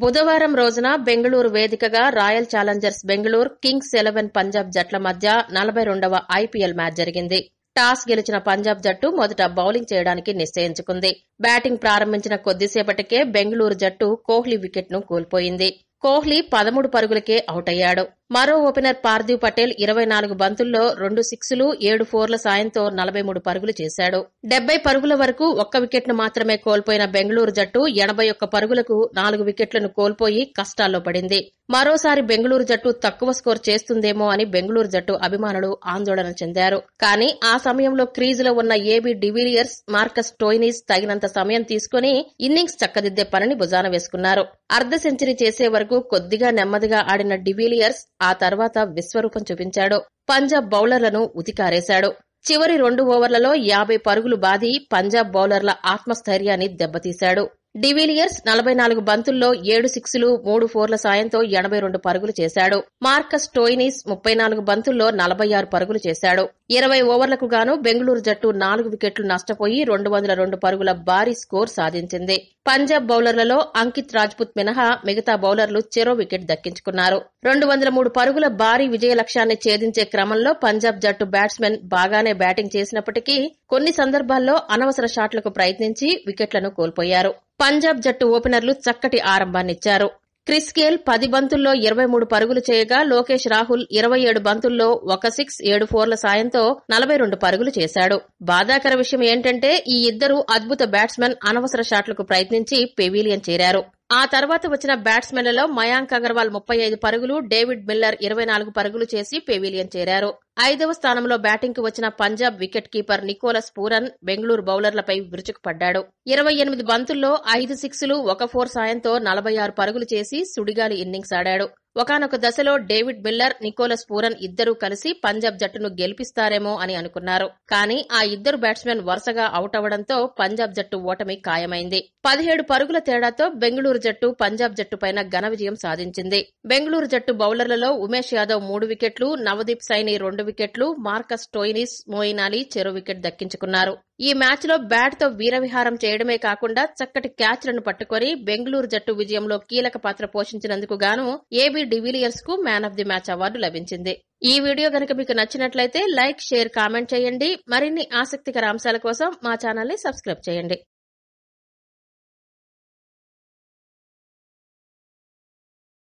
బుధవారం రోజున బెంగళూరు వేదికగా Royal Challengers Bengaluru Kings Eleven Punjab జట్ల మధ్య నలభై రెండవ ఐపీఎల్ మ్యాచ్ జరిగింది టాస్ గెలిచిన పంజాబ్ జట్టు మొదట బౌలింగ్ చేయడానికి నిశ్చయించుకుంది బ్యాటింగ్ ప్రారంభించిన కొద్దిసేపటికే బెంగళూరు జట్టు కోహ్లీ వికెట్ను కోల్పోయింది కోహ్లీ పదమూడు పరుగులకే అవుట్ అయ్యాడు మరో ఓపెనర్ పార్దీవ్ పటేల్ ఇరవై నాలుగు బంతుల్లో రెండు సిక్స్లు ఏడు ఫోర్ల సాయంతో నలభై మూడు పరుగులు చేశాడు డెబ్బై పరుగుల వరకు ఒక్క వికెట్ను మాత్రమే కోల్పోయిన బెంగళూరు జట్టు ఎనభై ఒక్క పరుగులకు నాలుగు వికెట్లను కోల్పోయి కష్టాల్లో పడింది మరోసారి బెంగళూరు జట్టు తక్కువ స్కోర్ చేస్తుందేమో అని బెంగళూరు జట్టు అభిమానులు ఆందోళన చెందారు కానీ ఆ సమయంలో క్రీజులో ఉన్న ఏబీ డివిలియర్స్ మార్కస్ టోయినీస్ తగినంత సమయం తీసుకుని ఇన్నింగ్స్ చక్కదిద్దే పనిని భుజాన వేసుకున్నారు అర్ధ సెంచరీ చేసే వరకు కొద్దిగా నెమ్మదిగా ఆడిన డివిలియర్స్ ఆ తర్వాత విశ్వరూపం చూపించాడు పంజాబ్ బౌలర్లను ఉతికారేశాడు చివరి రెండు ఓవర్లలో యాభై పరుగులు బాది పంజాబ్ బౌలర్ల ఆత్మస్థైర్యాన్ని దెబ్బతీశాడు డివిలియర్స్ నలభై నాలుగు బంతుల్లో ఏడు సిక్సులు మూడు ఫోర్ల సాయంతో ఎనభై రెండు పరుగులు చేశాడు మార్కస్ టోయినీస్ ముప్పై నాలుగు బంతుల్లో నలభై ఆరు పరుగులు చేశాడు ఇరవై ఓవర్లకు గాను బెంగళూరు జట్టు నాలుగు వికెట్లు నష్టపోయి రెండు వందల రెండు పరుగుల భారీ స్కోర్ సాధించింది పంజాబ్ బౌలర్లలో అంకిత్ రాజ్పుత్ మినహా మిగతా బౌలర్లు చెరో వికెట్ దక్కించుకున్నారు రెండు వందల మూడు పరుగుల భారీ విజయ లక్ష్యాన్ని ఛేదించే క్రమంలో పంజాబ్ జట్టు బ్యాట్స్మెన్ బాగానే బ్యాటింగ్ చేసినప్పటికీ కొన్ని సందర్భాల్లో అనవసర షాట్లకు ప్రయత్నించి వికెట్లను కోల్పోయారు పంజాబ్ జట్టు ఓపెనర్లు చక్కటి ఆరంభాన్నిచ్చారు క్రిస్ గేల్ పది బంతుల్లో ఇరవై మూడు పరుగులు చేయగా లోకేష్ రాహుల్ ఇరవై ఏడు బంతుల్లో ఒక సిక్స్ ఏడు ఫోర్ల సాయంతో నలభై రెండు పరుగులు చేశాడు బాధాకర విషయం ఏంటంటే ఈ ఇద్దరు అద్భుత బ్యాట్స్మెన్ అనవసర షాట్లకు ప్రయత్నించి పెవీలియన్ చేరారు ఆ తర్వాత వచ్చిన బ్యాట్స్మెన్లలో మయాంక్ అగర్వాల్ ముప్పై ఐదు పరుగులు డేవిడ్ మిల్లర్ ఇరవై నాలుగు పరుగులు చేసి పెవిలియన్ చేరారు ఐదవ స్థానంలో బ్యాటింగ్కు వచ్చిన Punjab wicket keeper Nicholas Pooran Bengaluru బౌలర్లపై విరుచుకుపడ్డాడు ఇరవై ఎనిమిది బంతుల్లో ఐదు సిక్స్లు ఒక ఫోర్ సాయంతో నలభై ఆరు పరుగులు చేసి సుడిగాలి ఇన్నింగ్స్ ఆడాడు ఒకనొక దశలో డేవిడ్ మిల్లర్ నికోలస్ పూరన్ ఇద్దరూ కలిసి పంజాబ్ జట్టును గెలిపిస్తారేమో అని అనుకున్నారు కానీ ఆ ఇద్దరు బ్యాట్స్మెన్ వరుసగా అవుట్ అవడంతో పంజాబ్ జట్టు ఓటమి ఖాయమైంది పదిహేడు పరుగుల తేడాతో బెంగళూరు జట్టు పంజాబ్ జట్టుపైన ఘన విజయం సాధించింది బెంగళూరు జట్టు బౌలర్లలో ఉమేష్ యాదవ్ మూడు వికెట్లు నవదీప్ సైని రెండు వికెట్లు మార్కస్ టోయినిస్ మోయినాలి చెరో వికెట్ దక్కించుకున్నారు ఈ మ్యాచ్లో బ్యాట్తో వీరవిహారం చేయడమే కాకుండా చక్కటి క్యాచ్లను పట్టుకొని బెంగళూరు జట్టు విజయంలో కీలక పాత్ర పోషించినందుకు గాను ఏబీ డివిలియర్స్ కు man of the match award లభించింది ఈ వీడియో గనక మీకు నచ్చినట్లయితే లైక్ షేర్ కామెంట్ చేయండి మరిన్ని ఆసక్తికర అంశాల కోసం మా ని సబ్స్క్రైబ్ చేయండి